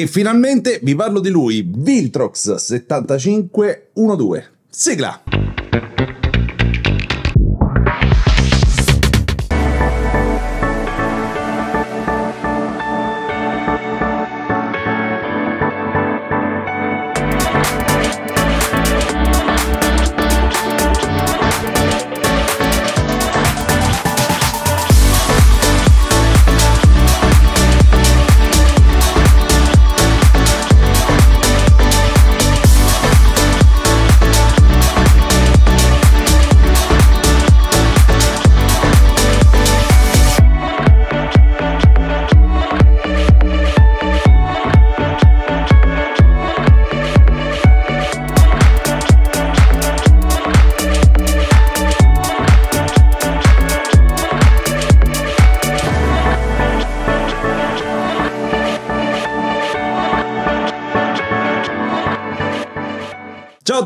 E finalmente vi parlo di lui, Viltrox7512. Sigla!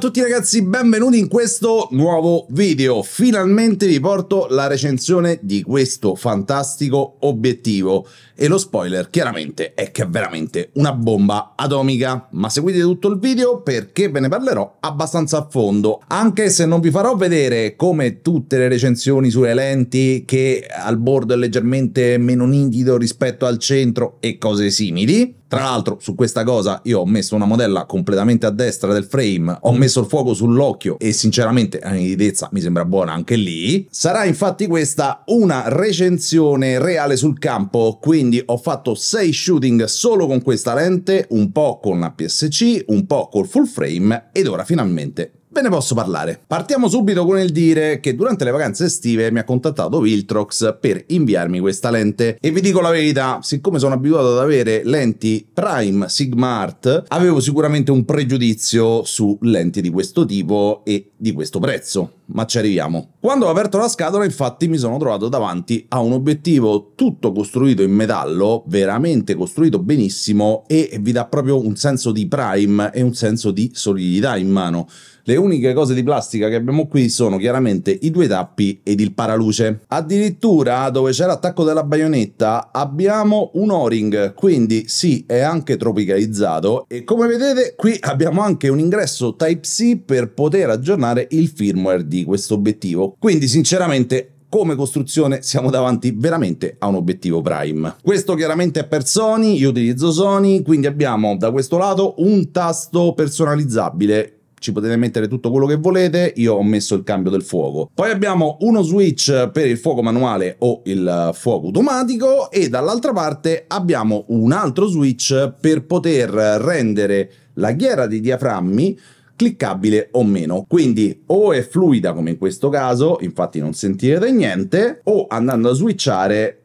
tutti ragazzi, benvenuti in questo nuovo video. Finalmente vi porto la recensione di questo fantastico obiettivo. E lo spoiler, chiaramente, è che è veramente una bomba atomica. Ma seguite tutto il video perché ve ne parlerò abbastanza a fondo. Anche se non vi farò vedere come tutte le recensioni sulle lenti, che al bordo è leggermente meno nitido rispetto al centro e cose simili tra l'altro, su questa cosa io ho messo una modella completamente a destra del frame, ho mm. messo il fuoco sull'occhio e sinceramente la nitidezza mi sembra buona anche lì. Sarà infatti questa una recensione reale sul campo, quindi ho fatto 6 shooting solo con questa lente, un po' con la PSC, un po' col full frame ed ora finalmente ve ne posso parlare. Partiamo subito con il dire che durante le vacanze estive mi ha contattato Viltrox per inviarmi questa lente e vi dico la verità, siccome sono abituato ad avere lenti Prime Sigma Art, avevo sicuramente un pregiudizio su lenti di questo tipo e di questo prezzo ma ci arriviamo. Quando ho aperto la scatola infatti mi sono trovato davanti a un obiettivo tutto costruito in metallo, veramente costruito benissimo e vi dà proprio un senso di prime e un senso di solidità in mano. Le uniche cose di plastica che abbiamo qui sono chiaramente i due tappi ed il paraluce. Addirittura dove c'è l'attacco della baionetta abbiamo un o-ring, quindi sì, è anche tropicalizzato e come vedete qui abbiamo anche un ingresso Type-C per poter aggiornare il firmware di di questo obiettivo. Quindi sinceramente come costruzione siamo davanti veramente a un obiettivo prime. Questo chiaramente è per Sony, io utilizzo Sony, quindi abbiamo da questo lato un tasto personalizzabile ci potete mettere tutto quello che volete, io ho messo il cambio del fuoco. Poi abbiamo uno switch per il fuoco manuale o il fuoco automatico e dall'altra parte abbiamo un altro switch per poter rendere la ghiera dei diaframmi cliccabile o meno. Quindi o è fluida come in questo caso, infatti non sentirete niente, o andando a switchare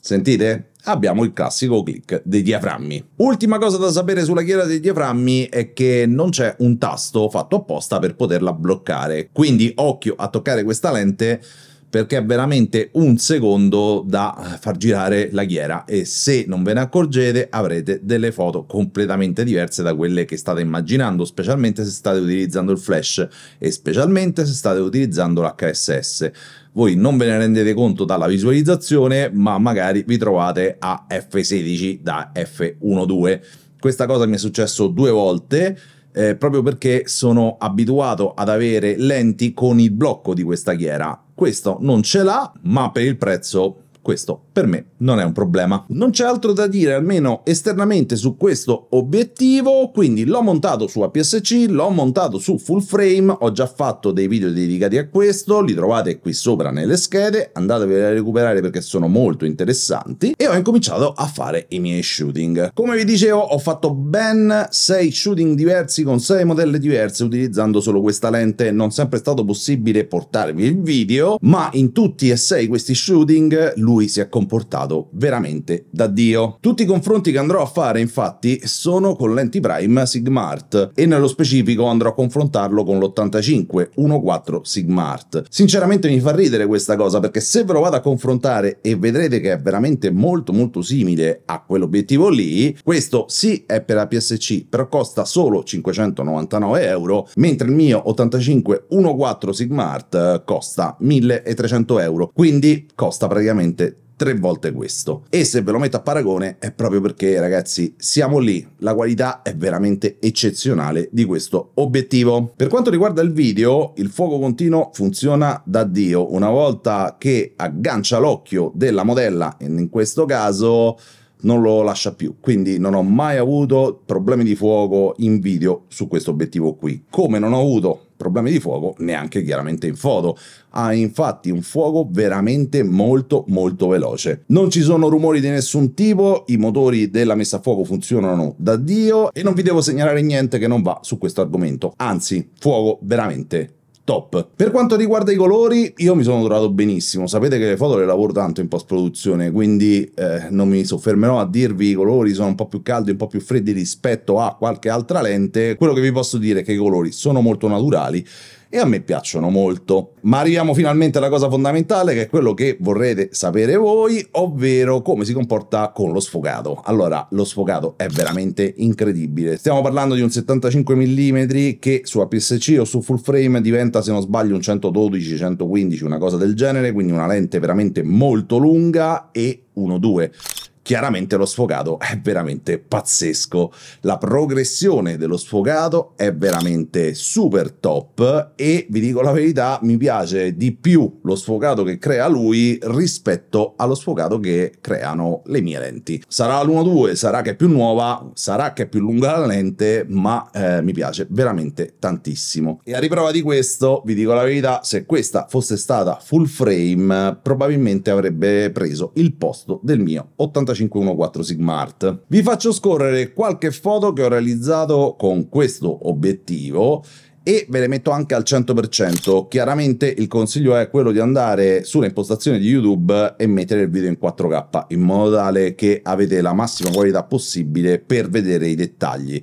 Sentite? abbiamo il classico click dei diaframmi. Ultima cosa da sapere sulla ghiera dei diaframmi è che non c'è un tasto fatto apposta per poterla bloccare, quindi occhio a toccare questa lente perché è veramente un secondo da eh, far girare la ghiera e se non ve ne accorgete avrete delle foto completamente diverse da quelle che state immaginando, specialmente se state utilizzando il flash e specialmente se state utilizzando l'HSS. Voi non ve ne rendete conto dalla visualizzazione, ma magari vi trovate a F16 da F12. Questa cosa mi è successo due volte. Eh, proprio perché sono abituato ad avere lenti con il blocco di questa ghiera questo non ce l'ha, ma per il prezzo questo per me non è un problema. Non c'è altro da dire almeno esternamente su questo obiettivo, quindi l'ho montato su APS-C, l'ho montato su full frame, ho già fatto dei video dedicati a questo, li trovate qui sopra nelle schede, andatevi a recuperare perché sono molto interessanti e ho incominciato a fare i miei shooting. Come vi dicevo ho fatto ben 6 shooting diversi con 6 modelle diverse utilizzando solo questa lente, non sempre è stato possibile portarvi il video, ma in tutti e 6 questi shooting lui lui si è comportato veramente da Dio. Tutti i confronti che andrò a fare infatti sono con l'antiprime Sigmart e nello specifico andrò a confrontarlo con l'8514 Sigmart. Sinceramente mi fa ridere questa cosa perché se ve lo vado a confrontare e vedrete che è veramente molto molto simile a quell'obiettivo lì, questo sì è per la PSC però costa solo 599 euro mentre il mio 8514 Sigmart costa 1300 euro quindi costa praticamente tre volte questo. E se ve lo metto a paragone è proprio perché, ragazzi, siamo lì. La qualità è veramente eccezionale di questo obiettivo. Per quanto riguarda il video, il fuoco continuo funziona da Dio. Una volta che aggancia l'occhio della modella, in questo caso non lo lascia più. Quindi non ho mai avuto problemi di fuoco in video su questo obiettivo qui. Come non ho avuto problemi di fuoco neanche chiaramente in foto. Ha infatti un fuoco veramente molto molto veloce. Non ci sono rumori di nessun tipo, i motori della messa a fuoco funzionano da Dio e non vi devo segnalare niente che non va su questo argomento. Anzi, fuoco veramente top. Per quanto riguarda i colori, io mi sono trovato benissimo. Sapete che le foto le lavoro tanto in post-produzione, quindi eh, non mi soffermerò a dirvi i colori sono un po' più caldi, un po' più freddi rispetto a qualche altra lente. Quello che vi posso dire è che i colori sono molto naturali e a me piacciono molto. Ma arriviamo finalmente alla cosa fondamentale che è quello che vorrete sapere voi, ovvero come si comporta con lo sfogato. Allora, lo sfogato è veramente incredibile. Stiamo parlando di un 75 mm che su APS-C o su full frame diventa, se non sbaglio, un 112-115, una cosa del genere, quindi una lente veramente molto lunga e 1-2 chiaramente lo sfogato è veramente pazzesco. La progressione dello sfogato è veramente super top e vi dico la verità, mi piace di più lo sfogato che crea lui rispetto allo sfogato che creano le mie lenti. Sarà l'1-2, sarà che è più nuova, sarà che è più lunga la lente, ma eh, mi piace veramente tantissimo. E a riprova di questo, vi dico la verità, se questa fosse stata full frame, probabilmente avrebbe preso il posto del mio 85 3514 Sigmart. Vi faccio scorrere qualche foto che ho realizzato con questo obiettivo e ve le metto anche al 100%. Chiaramente il consiglio è quello di andare sulle impostazioni di YouTube e mettere il video in 4K in modo tale che avete la massima qualità possibile per vedere i dettagli.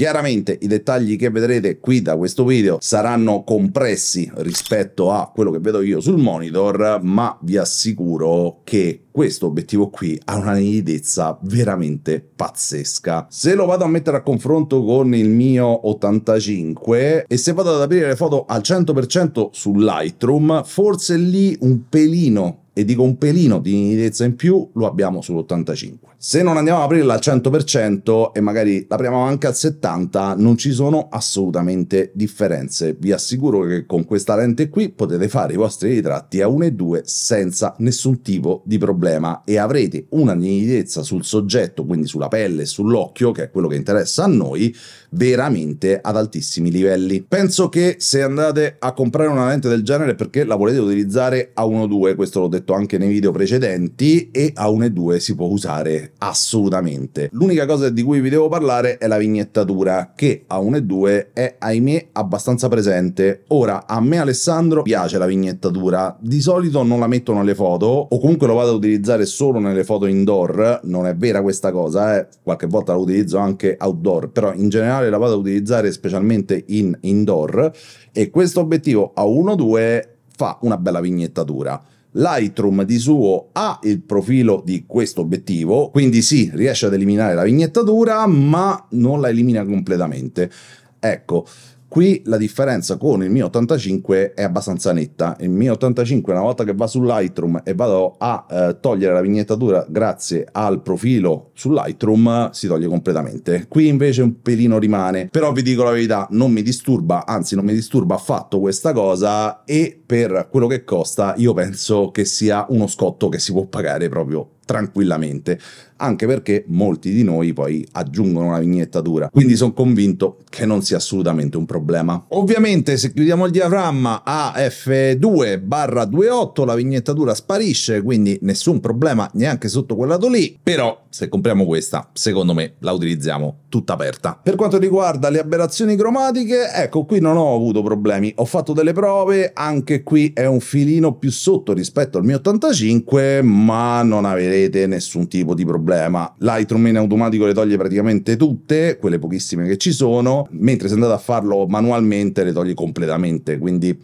Chiaramente i dettagli che vedrete qui da questo video saranno compressi rispetto a quello che vedo io sul monitor, ma vi assicuro che questo obiettivo qui ha una nitidezza veramente pazzesca. Se lo vado a mettere a confronto con il mio 85 e se vado ad aprire le foto al 100% su Lightroom, forse lì un pelino, e dico un pelino di nitidezza in più, lo abbiamo sull'85 se non andiamo ad aprirla al 100% e magari l'apriamo anche al 70% non ci sono assolutamente differenze. Vi assicuro che con questa lente qui potete fare i vostri ritratti a 1 e 2 senza nessun tipo di problema e avrete una nitidezza sul soggetto, quindi sulla pelle e sull'occhio, che è quello che interessa a noi, veramente ad altissimi livelli. Penso che se andate a comprare una lente del genere perché la volete utilizzare a 1.2, questo l'ho detto anche nei video precedenti, e a 1.2 si può usare assolutamente. L'unica cosa di cui vi devo parlare è la vignettatura, che a 1.2 è ahimè abbastanza presente. Ora, a me Alessandro piace la vignettatura, di solito non la metto nelle foto, o comunque lo vado ad utilizzare solo nelle foto indoor, non è vera questa cosa, eh. qualche volta la utilizzo anche outdoor, però in generale invernale la vado a utilizzare specialmente in indoor e questo obiettivo a 1-2 fa una bella vignettatura. Lightroom di suo ha il profilo di questo obiettivo, quindi sì, riesce ad eliminare la vignettatura, ma non la elimina completamente. Ecco, Qui la differenza con il mio 85 è abbastanza netta. Il mio 85 una volta che va su Lightroom e vado a eh, togliere la vignettatura grazie al profilo su Lightroom si toglie completamente. Qui invece un pelino rimane, però vi dico la verità, non mi disturba, anzi non mi disturba affatto questa cosa e per quello che costa io penso che sia uno scotto che si può pagare proprio tranquillamente, anche perché molti di noi poi aggiungono una vignettatura, quindi sono convinto che non sia assolutamente un problema. Ovviamente se chiudiamo il diaframma a F2 barra 2.8 la vignettatura sparisce, quindi nessun problema neanche sotto quel lato lì, però se compriamo questa, secondo me la utilizziamo tutta aperta. Per quanto riguarda le aberrazioni cromatiche, ecco, qui non ho avuto problemi. Ho fatto delle prove, anche qui è un filino più sotto rispetto al mio 85, ma non avrete nessun tipo di problema. Lightroom in automatico le toglie praticamente tutte, quelle pochissime che ci sono, mentre se andate a farlo manualmente le toglie completamente, quindi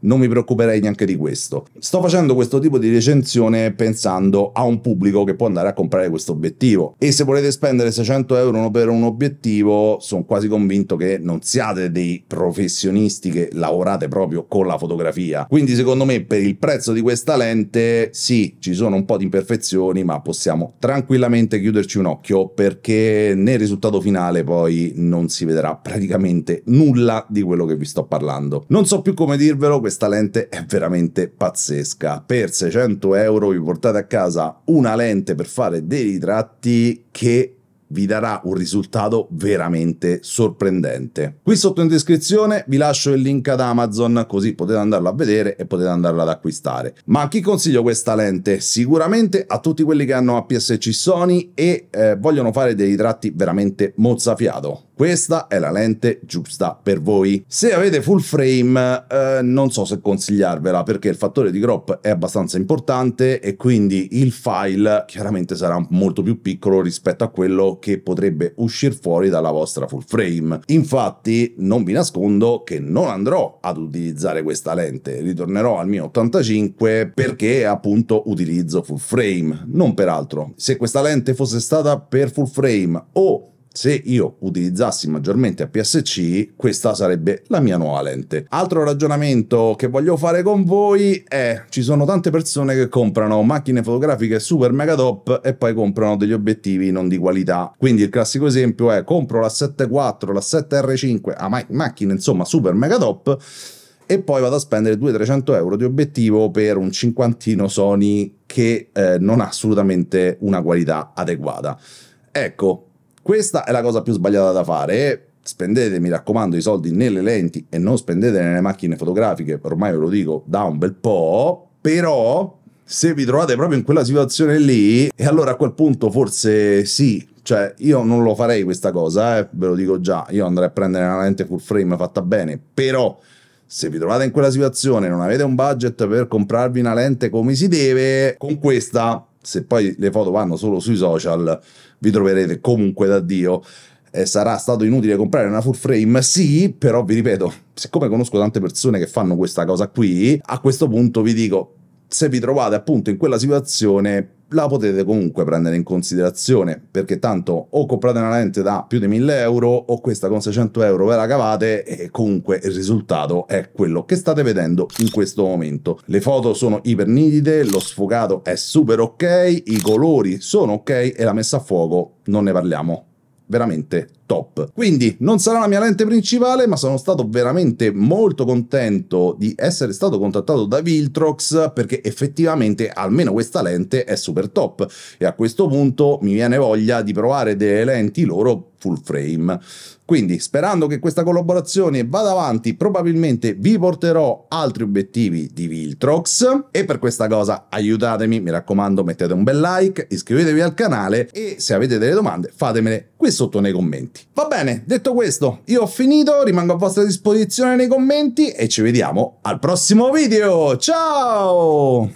non mi preoccuperei neanche di questo. Sto facendo questo tipo di recensione pensando a un pubblico che può andare a comprare questo obiettivo e se volete spendere 600 euro per un obiettivo sono quasi convinto che non siate dei professionisti che lavorate proprio con la fotografia. Quindi secondo me per il prezzo di questa lente sì ci sono un po' di imperfezioni ma possiamo tranquillamente chiuderci un occhio perché nel risultato finale poi non si vedrà praticamente nulla di quello che vi sto parlando. Non so più come dirvelo questa lente è veramente pazzesca. Per 600 euro vi portate a casa una lente per fare dei ritratti che vi darà un risultato veramente sorprendente. Qui sotto in descrizione vi lascio il link ad Amazon così potete andarlo a vedere e potete andarlo ad acquistare. Ma a chi consiglio questa lente? Sicuramente a tutti quelli che hanno APS-C Sony e eh, vogliono fare dei ritratti veramente mozzafiato. Questa è la lente giusta per voi. Se avete full frame eh, non so se consigliarvela perché il fattore di crop è abbastanza importante e quindi il file chiaramente sarà molto più piccolo rispetto a quello che potrebbe uscire fuori dalla vostra full frame. Infatti non vi nascondo che non andrò ad utilizzare questa lente, ritornerò al mio 85 perché appunto utilizzo full frame, non per altro. Se questa lente fosse stata per full frame o se io utilizzassi maggiormente APS-C, questa sarebbe la mia nuova lente. Altro ragionamento che voglio fare con voi è ci sono tante persone che comprano macchine fotografiche super mega top e poi comprano degli obiettivi non di qualità. Quindi il classico esempio è compro la 7.4, la 7R5, a ah, ma macchine insomma super mega top e poi vado a spendere 200-300 euro di obiettivo per un cinquantino Sony che eh, non ha assolutamente una qualità adeguata. Ecco, questa è la cosa più sbagliata da fare spendete, mi raccomando, i soldi nelle lenti e non spendete nelle macchine fotografiche, ormai ve lo dico da un bel po', però se vi trovate proprio in quella situazione lì, e allora a quel punto forse sì, cioè io non lo farei questa cosa, eh, ve lo dico già, io andrei a prendere una lente full frame fatta bene, però se vi trovate in quella situazione e non avete un budget per comprarvi una lente come si deve, con questa se poi le foto vanno solo sui social, vi troverete comunque da Dio. Eh, sarà stato inutile comprare una full frame? Sì, però vi ripeto, siccome conosco tante persone che fanno questa cosa qui, a questo punto vi dico, se vi trovate appunto in quella situazione, la potete comunque prendere in considerazione perché tanto o comprate una lente da più di 1000 euro o questa con 600 euro ve la cavate e comunque il risultato è quello che state vedendo in questo momento le foto sono ipernitide lo sfocato è super ok i colori sono ok e la messa a fuoco non ne parliamo veramente top. Quindi non sarà la mia lente principale, ma sono stato veramente molto contento di essere stato contattato da Viltrox perché effettivamente almeno questa lente è super top e a questo punto mi viene voglia di provare delle lenti loro full frame. Quindi sperando che questa collaborazione vada avanti, probabilmente vi porterò altri obiettivi di Viltrox e per questa cosa aiutatemi, mi raccomando, mettete un bel like, iscrivetevi al canale e se avete delle domande fatemele qui sotto nei commenti effetti. Va bene, detto questo, io ho finito, rimango a vostra disposizione nei commenti e ci vediamo al prossimo video. Ciao!